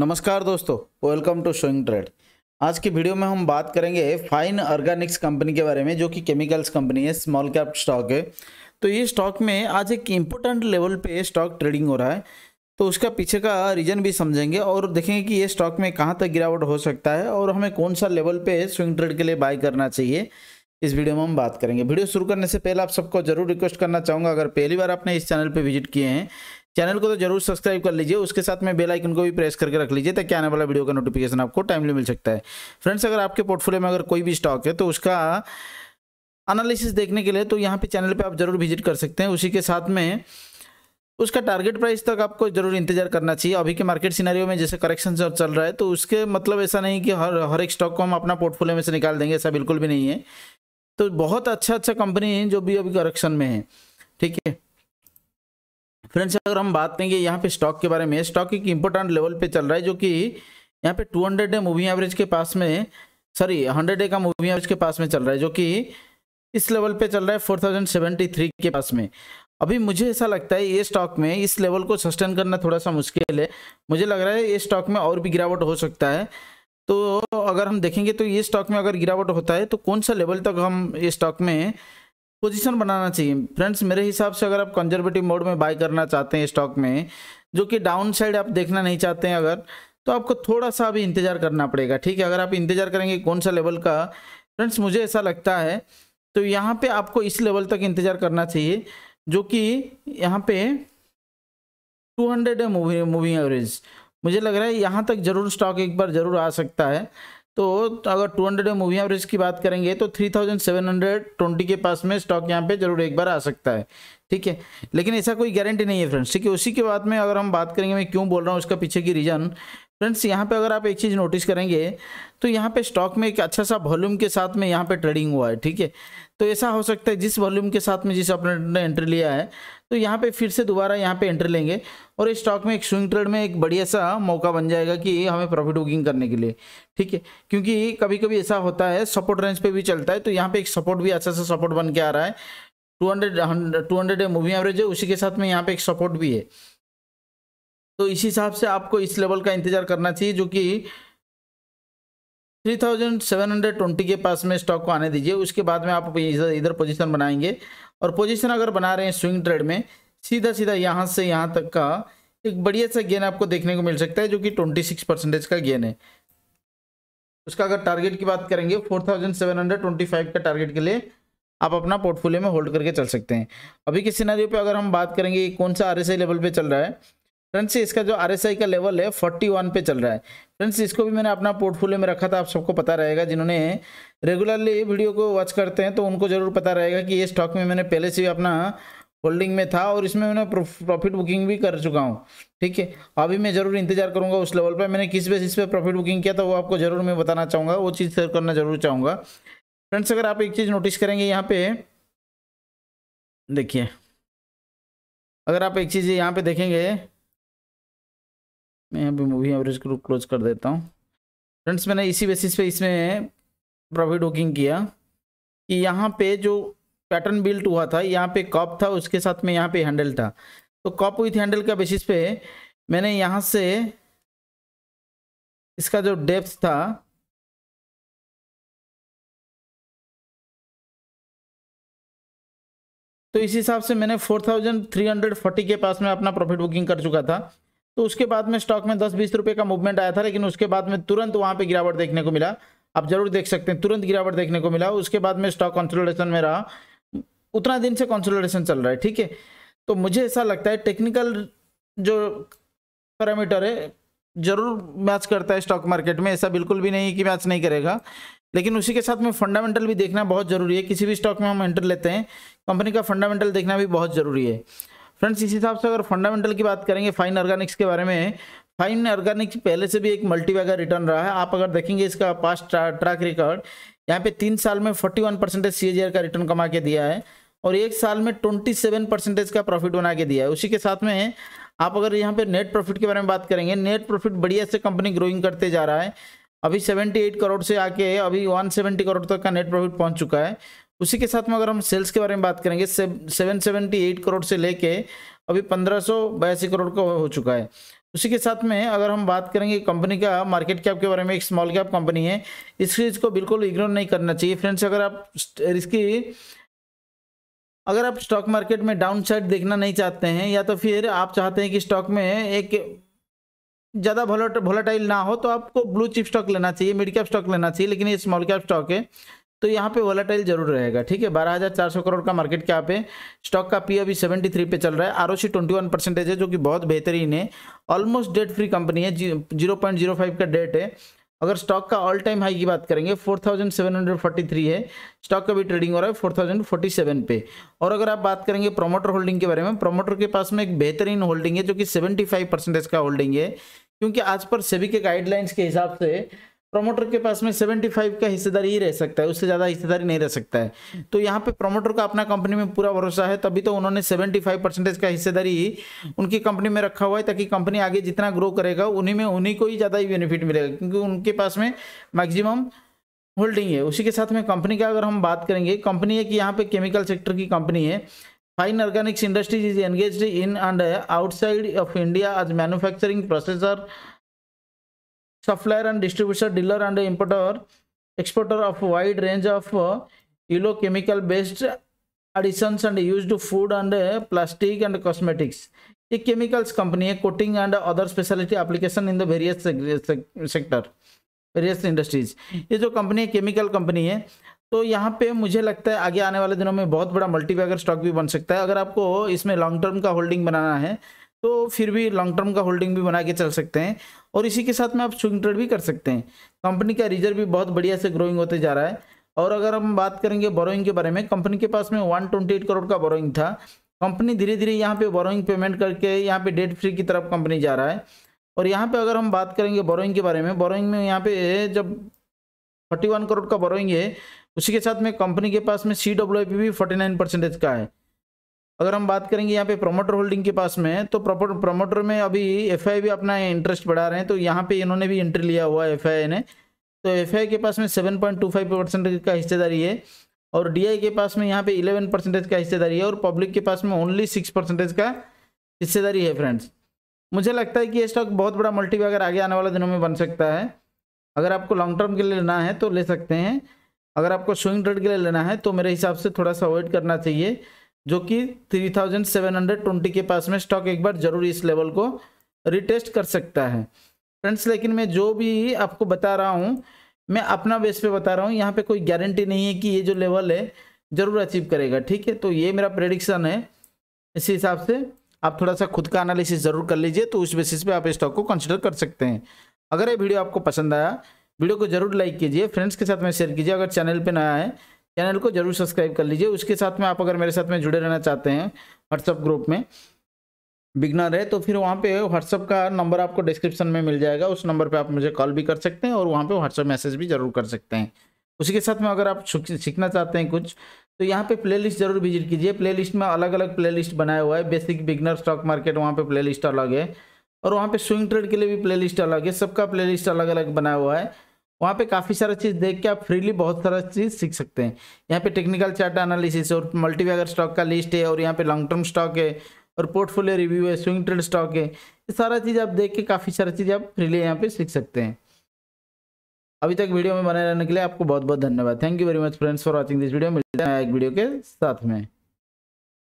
नमस्कार दोस्तों welcome to showing trade आज की वीडियो में हम बात करेंगे फाइन ऑर्गेनिक्स कंपनी के बारे में जो कि केमिकल्स कंपनी है स्मॉल कैप स्टॉक है तो ये स्टॉक में आज एक इम्पोर्टेंट लेवल पे स्टॉक ट्रेडिंग हो रहा है तो उसका पीछे का रीजन भी समझेंगे और देखेंगे कि ये स्टॉक में कहाँ तक गिरावट हो सकता है और हमें कौन सा लेवल पे स्विंग ट्रेड के लिए बाय करना चाहिए इस वीडियो में हम बात करेंगे वीडियो शुरू करने से पहले आप सबको जरूर रिक्वेस्ट करना चाहूँगा अगर पहली बार आपने इस चैनल पर विजिट किए हैं चैनल को तो जरूर सब्सक्राइब कर लीजिए उसके साथ में बेल आइकन को भी प्रेस करके रख लीजिए ताकि आने वाला वीडियो का नोटिफिकेशन आपको टाइमली मिल सकता है फ्रेंड्स अगर आपके पोर्टफोलियो में अगर कोई भी स्टॉक है तो उसका एनालिसिस देखने के लिए तो यहाँ पे चैनल पे आप जरूर विजिट कर सकते हैं उसी के साथ में उसका टारगेट प्राइस तक आपको जरूर इंतजार करना चाहिए अभी के मार्केट सिनेरियो में जैसे करेक्शन चल रहा है तो उसके मतलब ऐसा नहीं कि हर हर एक स्टॉक को हम अपना पोर्टफोलियो में से निकाल देंगे ऐसा बिल्कुल भी नहीं है तो बहुत अच्छा अच्छा कंपनी है जो भी अभी करेक्शन में है ठीक है फ्रेंड्स अगर हम बात करेंगे यहाँ पे स्टॉक के बारे में स्टॉक एक इम्पोर्टेंट लेवल पे चल रहा है जो कि यहाँ पे 200 डे मूविंग एवरेज के पास में सॉरी 100 डे का मूविंग एवरेज के पास में चल रहा है जो कि इस लेवल पे चल रहा है 4073 के पास में अभी मुझे ऐसा लगता है ये स्टॉक में इस लेवल को सस्टेन करना थोड़ा सा मुश्किल है मुझे लग रहा है ये स्टॉक में और भी गिरावट हो सकता है तो अगर हम देखेंगे तो ये स्टॉक में अगर गिरावट होता है तो कौन सा लेवल तक हम ये स्टॉक में पोजीशन बनाना चाहिए फ्रेंड्स मेरे हिसाब से अगर आप कंजर्वेटिव मोड में बाय करना चाहते हैं स्टॉक में जो कि डाउन साइड आप देखना नहीं चाहते हैं अगर तो आपको थोड़ा सा अभी इंतजार करना पड़ेगा ठीक है अगर आप इंतजार करेंगे कौन सा लेवल का फ्रेंड्स मुझे ऐसा लगता है तो यहाँ पे आपको इस लेवल तक इंतजार करना चाहिए जो कि यहाँ पे 200 है मूविंग एवरेज मुझे लग रहा है यहाँ तक जरूर स्टॉक एक बार जरूर आ सकता है तो, तो अगर 200 हंड्रेड मूवी एवरेज की बात करेंगे तो 3720 के पास में स्टॉक यहाँ पे जरूर एक बार आ सकता है ठीक है लेकिन ऐसा कोई गारंटी नहीं है फ्रेंड्स ठीक है उसी के बाद में अगर हम बात करेंगे मैं क्यों बोल रहा हूँ उसका पीछे की रीज़न फ्रेंड्स यहाँ पे अगर आप एक चीज़ नोटिस करेंगे तो यहाँ पे स्टॉक में एक अच्छा सा वॉल्यूम के साथ में यहाँ पे ट्रेडिंग हुआ है ठीक है तो ऐसा हो सकता है जिस वॉल्यूम के साथ में जिस आपने एंट्री लिया है तो यहाँ पे फिर से दोबारा यहाँ पे एंट्री लेंगे और इस स्टॉक में एक स्विंग ट्रेड में एक बढ़िया सा मौका बन जाएगा कि हमें प्रॉफिट बुकिंग करने के लिए ठीक है क्योंकि कभी कभी ऐसा होता है सपोर्ट रेंज पर भी चलता है तो यहाँ पर एक सपोर्ट भी अच्छा सा सपोर्ट बन के आ रहा है two hundred two hundred moving average है उसी के साथ में यहाँ पे एक सपोर्ट भी है तो इस हिसाब से आपको इस लेवल का इंतजार करना चाहिए जो कि 3720 के पास में स्टॉक को आने दीजिए उसके बाद में आप इधर इधर पोजिशन बनाएंगे और पोजिशन अगर बना रहे हैं स्विंग ट्रेड में सीधा सीधा यहाँ से यहाँ तक का एक बढ़िया सा गेन आपको देखने को मिल सकता है जो कि 26 परसेंटेज का गेन है उसका अगर टारगेट की बात करेंगे 4725 का टारगेट के लिए आप अपना पोर्टफोलियो में होल्ड करके चल सकते हैं अभी के सिनारियों पे अगर हम बात करेंगे कौन सा आर लेवल पे चल रहा है फ्रेंड्स इसका जो आर का लेवल है 41 पे चल रहा है फ्रेंड्स इसको भी मैंने अपना पोर्टफोलियो में रखा था आप सबको पता रहेगा जिन्होंने रेगुलरली वीडियो को वॉच करते हैं तो उनको ज़रूर पता रहेगा कि ये स्टॉक में मैंने पहले से अपना होल्डिंग में था और इसमें मैंने प्रॉफिट बुकिंग भी कर चुका हूँ ठीक है अभी मैं ज़रूर इंतजार करूँगा उस लेवल पर मैंने किस बेसिस पर प्रॉफिट बुकिंग किया था वो आपको ज़रूर मैं बताना चाहूँगा वो चीज़ शेयर करना ज़रूर चाहूँगा फ्रेंड्स अगर आप एक चीज़ नोटिस करेंगे यहाँ पे देखिए अगर आप एक चीज़ यहाँ पे देखेंगे मैं यहाँ पे मूवी एवरेज ग्रुप क्लोज कर देता हूँ फ्रेंड्स मैंने इसी बेसिस पे इसमें प्रॉफिट बुकिंग किया कि यहाँ पे जो पैटर्न बिल्ट हुआ था यहाँ पे कॉप था उसके साथ में यहाँ पे हैंडल था तो कॉप विथ हैंडल का बेसिस पे मैंने यहाँ से इसका जो डेप्थ था तो इस हिसाब से मैंने 4340 के पास में अपना प्रॉफिट बुकिंग कर चुका था तो उसके बाद में स्टॉक में दस बीस रुपये का मूवमेंट आया था लेकिन उसके बाद में तुरंत वहाँ पर गिरावट देखने को मिला आप जरूर देख सकते हैं तुरंत गिरावट देखने को मिला उसके बाद में स्टॉक कंसोलिडेशन में रहा उतना दिन से कंसोलिडेशन चल रहा है ठीक है तो मुझे ऐसा लगता है टेक्निकल जो पैरामीटर है जरूर मैच करता है स्टॉक मार्केट में ऐसा बिल्कुल भी नहीं कि मैच नहीं करेगा लेकिन उसी के साथ में फंडामेंटल भी देखना बहुत ज़रूरी है किसी भी स्टॉक में हम एंटर लेते हैं कंपनी का फंडामेंटल देखना भी बहुत ज़रूरी है फ्रेंड्स इस हिसाब से अगर फंडामेंटल की बात करेंगे फाइन ऑर्गेनिक्स के बारे में फाइन ऑर्गेनिक्स पहले से भी एक मल्टी वैगर रिटर्न रहा है आप अगर देखेंगे इसका पास्ट ट्रैक रिकॉर्ड यहाँ पे तीन साल में फोर्टी वन परसेंटेज सी का रिटर्न कमा के दिया है और एक साल में ट्वेंटी सेवन परसेंटेज का प्रॉफिट बना के दिया है उसी के साथ में आप अगर यहाँ पे नेट प्रॉफिट के बारे में बात करेंगे नेट प्रॉफिट बढ़िया से कंपनी ग्रोइंग करते जा रहा है अभी सेवेंटी करोड़ से आके अभी वन करोड़ तक का नेट प्रॉफिट पहुंच चुका है उसी के साथ में अगर हम सेल्स के बारे में बात करेंगे सेवन सेवेंटी एट करोड़ से लेके अभी पंद्रह सौ बयासी करोड़ का हो चुका है उसी के साथ में अगर हम बात करेंगे कंपनी का मार्केट कैप के बारे में एक स्मॉल कैप कंपनी है इस चीज़ को बिल्कुल इग्नोर नहीं करना चाहिए फ्रेंड्स अगर आप इसकी अगर आप स्टॉक मार्केट में डाउन साइड देखना नहीं चाहते हैं या तो फिर आप चाहते हैं कि स्टॉक में एक ज़्यादा भोलाटाइल ना हो तो आपको ब्लू चिप स्टॉक लेना चाहिए मिड कैप स्टॉक लेना चाहिए लेकिन ये स्मॉल कैप स्टॉक है तो यहाँ पे वोलाटाइल जरूर रहेगा ठीक है बारह हज़ार चार सौ करोड़ का मार्केट क्या पे स्टॉक का पी अभी सेवेंटी थ्री पे चल रहा है R O C twenty one percentage है जो कि बहुत बेहतरीन है ऑलमोस्ट डेट फ्री कंपनी है जीरो पॉइंट जीरो फाइव का डेट है अगर स्टॉक का ऑल टाइम हाई की बात करेंगे four thousand seven hundred forty three है स्टॉक का भी ट्रेडिंग हो रहा है फोर थाउजेंड फोर्टी सेवन पे और अगर आप बात करेंगे प्रोमोटर होल्डिंग के बारे में प्रोमोटर के पास में एक बेहतरीन होल्डिंग है जो कि सेवेंटी फाइव परसेंटेज का होल्डिंग है क्योंकि आज पर सेबी के गाइडलाइंस के हिसाब से प्रोमोटर के पास में 75 का हिस्सेदारी ही रह सकता है उससे ज़्यादा हिस्सेदारी नहीं रह सकता है तो यहाँ पे प्रमोटर का अपना कंपनी में पूरा भरोसा है तभी तो उन्होंने 75 परसेंटेज का हिस्सेदारी ही उनकी कंपनी में रखा हुआ है ताकि कंपनी आगे जितना ग्रो करेगा उन्हीं में उन्हीं को ही ज़्यादा ही बेनिफिट मिलेगा क्योंकि उनके पास में मैक्सिमम होल्डिंग है उसी के साथ में कंपनी का अगर हम बात करेंगे कंपनी है कि यहाँ पे केमिकल सेक्टर की कंपनी है fine organics industries is engage in and outside of India as manufacturing processor supplier and distribution dealer and importer exporter of wide range of oleo chemical based additions and used to food and uh, plastic and ये chemicals company है coating and other speciality application in the various sector various industries ये जो company है chemical company है तो यहाँ पे मुझे लगता है आगे आने वाले दिनों में बहुत बड़ा मल्टीबैगर स्टॉक भी बन सकता है अगर आपको इसमें लॉन्ग टर्म का होल्डिंग बनाना है तो फिर भी लॉन्ग टर्म का होल्डिंग भी बना के चल सकते हैं और इसी के साथ में आप स्विंग ट्रेड भी कर सकते हैं कंपनी का रिजर्व भी बहुत बढ़िया से ग्रोइंग होते जा रहा है और अगर हम बात करेंगे बोरोइंग के बारे में कंपनी के पास में एट करोड़ का बोरोइंग था कंपनी धीरे धीरे यहाँ पे बोरोइंग पेमेंट करके यहाँ पे डेट फ्री की तरफ कंपनी जा रहा है और यहाँ पे अगर हम बात करेंगे बोरोइंग के बारे में बोरोइंग में यहाँ पे जब फोर्टी वन करोड़ का बोरोइंग है उसी के साथ में कंपनी के पास में सी डब्ल्यू भी फोर्टी नाइन परसेंटेज का है अगर हम बात करेंगे यहाँ पे प्रमोटर होल्डिंग के पास में तो प्रमोटर में अभी एफ भी अपना इंटरेस्ट बढ़ा रहे हैं तो यहाँ पे इन्होंने भी एंट्री लिया हुआ है एफ ने तो एफ के पास में seven point two five percent का हिस्सेदारी है और डी के पास में यहाँ पे इलेवन परसेंटेज का हिस्सेदारी है और पब्लिक के पास में ओनली सिक्स परसेंटेज का हिस्सेदारी है फ्रेंड्स मुझे लगता है कि ये स्टॉक बहुत बड़ा मल्टी अगर आगे आने वाले दिनों में बन सकता है अगर आपको लॉन्ग टर्म के लिए लेना है तो ले सकते हैं अगर आपको स्विंग ट्रेड के लिए लेना है तो मेरे हिसाब से थोड़ा सा अवॉइड करना चाहिए जो कि 3720 के पास में स्टॉक एक बार जरूर इस लेवल को रिटेस्ट कर सकता है फ्रेंड्स लेकिन मैं जो भी आपको बता रहा हूँ मैं अपना बेस पे बता रहा हूँ यहाँ पे कोई गारंटी नहीं है कि ये जो लेवल है जरूर अचीव करेगा ठीक है तो ये मेरा प्रेडिक्शन है इस हिसाब से आप थोड़ा सा खुद का एनालिसिस जरूर कर लीजिए तो उस बेसिस पे आप स्टॉक को कंसिडर कर सकते हैं अगर ये वीडियो आपको पसंद आया वीडियो को जरूर लाइक कीजिए फ्रेंड्स के साथ में शेयर कीजिए अगर चैनल पर नया है चैनल को जरूर सब्सक्राइब कर लीजिए उसके साथ में आप अगर मेरे साथ में जुड़े रहना चाहते हैं व्हाट्सअप ग्रुप में बिगनर है तो फिर वहाँ पे व्हाट्सअप का नंबर आपको डिस्क्रिप्शन में मिल जाएगा उस नंबर पे आप मुझे कॉल भी कर सकते हैं और वहाँ पे व्हाट्सअप मैसेज भी जरूर कर सकते हैं उसी के साथ में अगर आप सीखना चाहते हैं कुछ तो यहाँ पे प्लेलिस्ट जरूर विजिट कीजिए प्लेलिस्ट में अलग अलग प्लेलिस्ट बनाया हुआ है बेसिक बिगनर स्टॉक मार्केट वहाँ पे प्लेलिस्ट अलग है और वहाँ पे स्विंग ट्रेड के लिए भी प्लेलिस्ट अलग है सबका प्लेलिस्ट अलग अलग बनाया हुआ है वहाँ पे काफ़ी सारा चीज़ देख के आप फ्रीली बहुत सारा चीज़ सीख सकते हैं यहाँ पे टेक्निकल चार्ट एनालिसिस और मल्टीवैगर स्टॉक का लिस्ट है और यहाँ पे लॉन्ग टर्म स्टॉक है और पोर्टफोलियो रिव्यू है स्विंग ट्रेड स्टॉक है ये सारा चीज़ आप देख के काफ़ी सारा चीज़ आप फ्रीली यहाँ पे सीख सकते हैं अभी तक वीडियो में बने रहने के लिए आपको बहुत बहुत धन्यवाद thank you very much friends for watching this video मिलते हैं एक वीडियो के साथ में